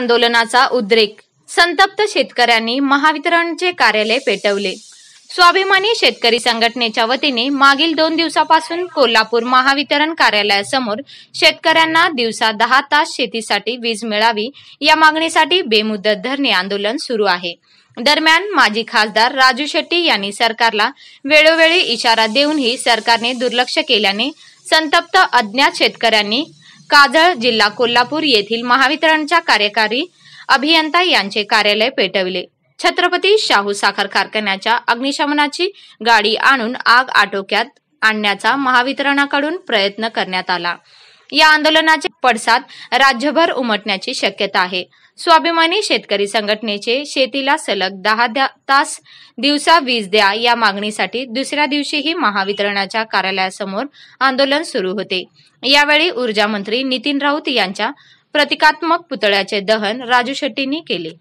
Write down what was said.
आंदोलनाचा उद्रेक संतप्त शेतकऱ्यांनी महावितरणचे कार्यालय पेटवले स्वाभिमानी शेतकरी संघटनेच्या वतीने मागील दोन दिवसापासून कोल्हापूर महावितरण कार्यालयासमोर शेतकऱ्यांना दिवसा दहा तास शेतीसाठी वीज मिळावी या मागणीसाठी बेमुदत धरणे आंदोलन सुरू आहे दरम्यान माजी खासदार राजू शेट्टी यांनी सरकारला वेळोवेळी इशारा देऊनही सरकारने दुर्लक्ष केल्याने संतप्त अज्ञात शेतकऱ्यांनी काजळ जिल्हा कोल्हापूर येथील महावितरणच्या कार्यकारी अभियंता यांचे कार्यालय पेटविले छत्रपती शाहू साखर कारखान्याच्या अग्निशमनाची गाडी आणून आग आटोक्यात आणण्याचा महावितरणाकडून प्रयत्न करण्यात आला या आंदोलनाचे पडसाद राज्यभर उमटण्याची शक्यता आहे स्वाभिमानी शेतकरी संघटनेचे शेतीला सलग दहा तास दिवसा वीज द्या या मागणीसाठी दुसऱ्या दिवशीही महावितरणाच्या कार्यालयासमोर आंदोलन सुरू होते यावेळी ऊर्जा मंत्री नितीन राऊत यांच्या प्रतिकात्मक पुतळ्याचे दहन राजू शेट्टींनी केले